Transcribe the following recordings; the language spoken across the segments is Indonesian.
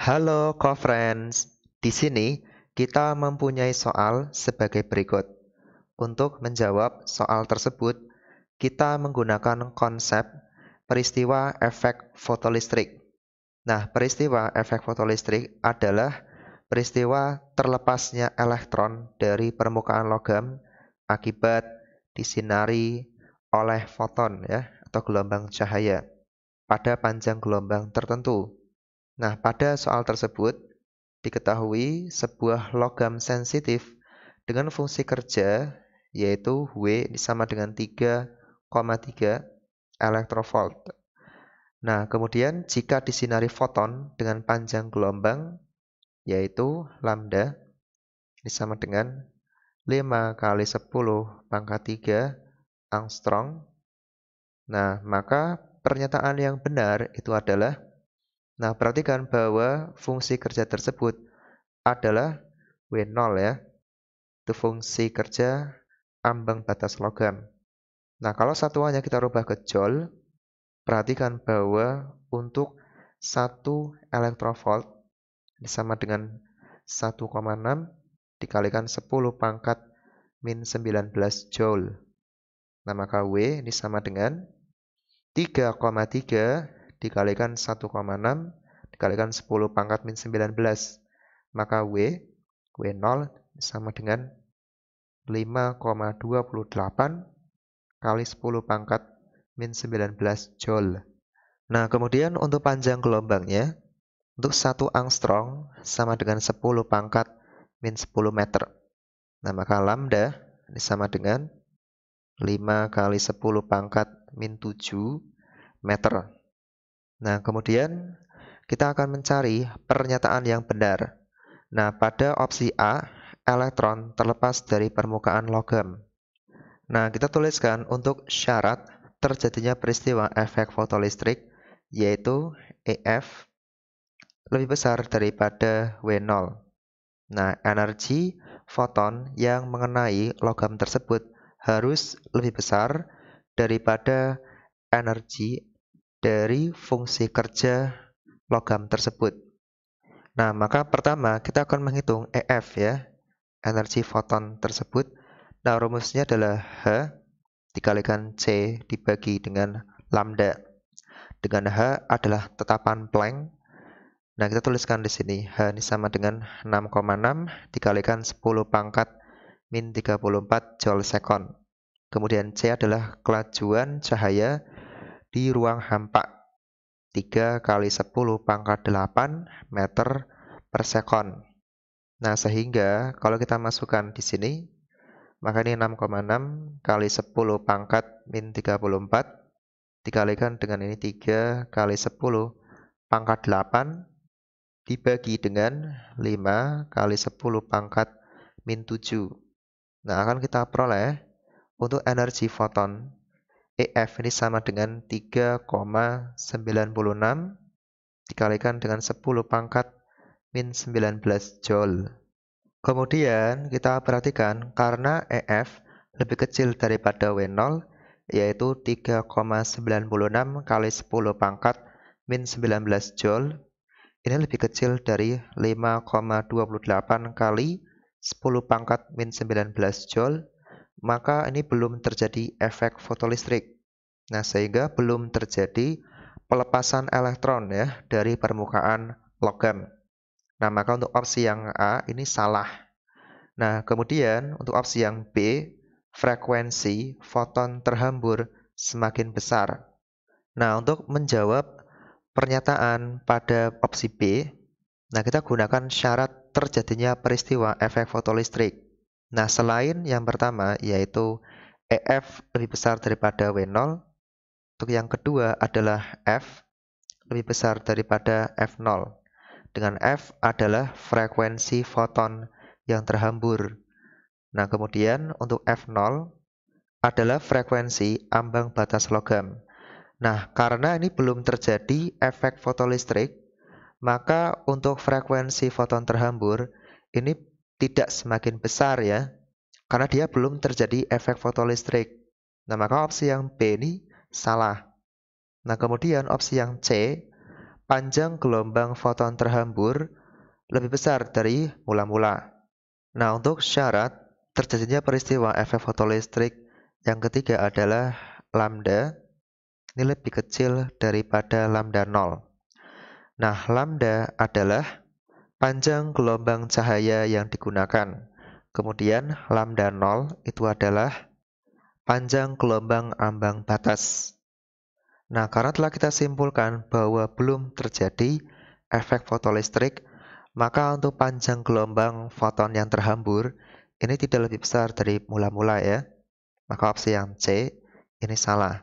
Halo co-friends, di sini kita mempunyai soal sebagai berikut. Untuk menjawab soal tersebut, kita menggunakan konsep peristiwa efek fotolistrik. Nah, peristiwa efek fotolistrik adalah peristiwa terlepasnya elektron dari permukaan logam akibat disinari oleh foton ya atau gelombang cahaya pada panjang gelombang tertentu Nah, pada soal tersebut diketahui sebuah logam sensitif dengan fungsi kerja yaitu W sama dengan 3,3 elektrovolt. Nah, kemudian jika disinari foton dengan panjang gelombang yaitu lambda ini sama dengan 5 kali 10 pangkat 3 angstrom. Nah, maka pernyataan yang benar itu adalah Nah, perhatikan bahwa fungsi kerja tersebut adalah W0 ya. Itu fungsi kerja ambang batas logam. Nah, kalau satuannya kita rubah ke joule, perhatikan bahwa untuk 1 elektrovolt sama dengan 1,6 dikalikan 10 pangkat min 19 joule. Nah, maka W ini sama dengan 3,3 dikalikan 1,6 dikalikan 10 pangkat min 19. Maka W, W0 sama dengan 5,28 kali 10 pangkat min 19 Joule. Nah, kemudian untuk panjang gelombangnya, untuk 1 angstrom sama dengan 10 pangkat min 10 meter. Nah, maka lambda ini sama dengan 5 kali 10 pangkat min 7 meter. Nah, kemudian kita akan mencari pernyataan yang benar. Nah, pada opsi A, elektron terlepas dari permukaan logam. Nah, kita tuliskan untuk syarat terjadinya peristiwa efek fotolistrik, yaitu EF lebih besar daripada W0. Nah, energi foton yang mengenai logam tersebut harus lebih besar daripada energi dari fungsi kerja logam tersebut. Nah, maka pertama kita akan menghitung EF ya, energi foton tersebut. Nah, rumusnya adalah H dikalikan C dibagi dengan lambda. Dengan H adalah tetapan Planck. Nah, kita tuliskan di sini H ini sama dengan 6,6 dikalikan 10 pangkat min 34 joule sekon. Kemudian C adalah kelajuan cahaya di ruang hampa 3 kali 10 pangkat 8 meter per sekon. Nah, sehingga kalau kita masukkan di sini, maka ini 6,6 kali 10 pangkat min 34 dikalikan dengan ini 3 kali 10 pangkat 8 dibagi dengan 5 kali 10 pangkat min 7. Nah, akan kita peroleh untuk energi foton EF ini sama dengan 3,96 dikalikan dengan 10 pangkat min 19 Joule. Kemudian kita perhatikan karena EF lebih kecil daripada W0 yaitu 3,96 kali 10 pangkat min 19 Joule. Ini lebih kecil dari 5,28 kali 10 pangkat min 19 Joule maka ini belum terjadi efek fotolistrik. Nah, sehingga belum terjadi pelepasan elektron ya dari permukaan logam. Nah, maka untuk opsi yang A ini salah. Nah, kemudian untuk opsi yang B, frekuensi foton terhambur semakin besar. Nah, untuk menjawab pernyataan pada opsi B, nah kita gunakan syarat terjadinya peristiwa efek fotolistrik. Nah, selain yang pertama yaitu EF lebih besar daripada W0, untuk yang kedua adalah F lebih besar daripada F0. Dengan F adalah frekuensi foton yang terhambur. Nah, kemudian untuk F0 adalah frekuensi ambang batas logam. Nah, karena ini belum terjadi efek fotolistrik, maka untuk frekuensi foton terhambur ini tidak semakin besar ya, karena dia belum terjadi efek fotolistrik. Nah, maka opsi yang B ini salah. Nah, kemudian opsi yang C, panjang gelombang foton terhambur lebih besar dari mula-mula. Nah, untuk syarat terjadinya peristiwa efek fotolistrik yang ketiga adalah lambda ini lebih kecil daripada lambda 0. Nah, lambda adalah panjang gelombang cahaya yang digunakan. Kemudian lambda 0 itu adalah panjang gelombang ambang batas. Nah, karena telah kita simpulkan bahwa belum terjadi efek fotolistrik, maka untuk panjang gelombang foton yang terhambur, ini tidak lebih besar dari mula-mula ya. Maka opsi yang C ini salah.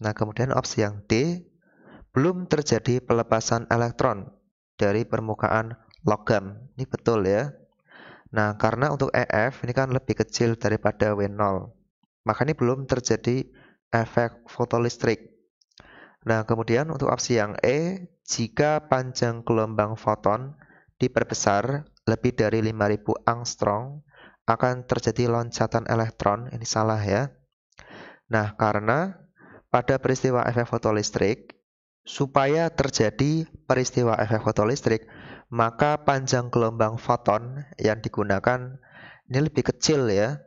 Nah, kemudian opsi yang D, belum terjadi pelepasan elektron dari permukaan logam. Ini betul ya. Nah, karena untuk EF ini kan lebih kecil daripada W0. Maka ini belum terjadi efek fotolistrik. Nah, kemudian untuk opsi yang E, jika panjang gelombang foton diperbesar lebih dari 5000 angstrom, akan terjadi loncatan elektron. Ini salah ya. Nah, karena pada peristiwa efek fotolistrik, supaya terjadi peristiwa efek fotolistrik, maka panjang gelombang foton yang digunakan ini lebih kecil ya,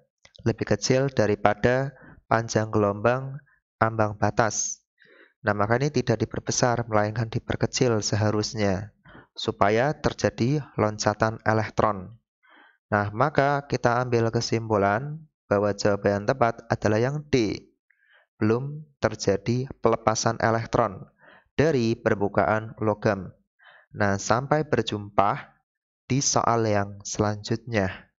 lebih kecil daripada panjang gelombang ambang batas. Nah, maka ini tidak diperbesar, melainkan diperkecil seharusnya, supaya terjadi loncatan elektron. Nah, maka kita ambil kesimpulan bahwa jawaban yang tepat adalah yang D. Belum terjadi pelepasan elektron dari permukaan logam. Nah, sampai berjumpa di soal yang selanjutnya.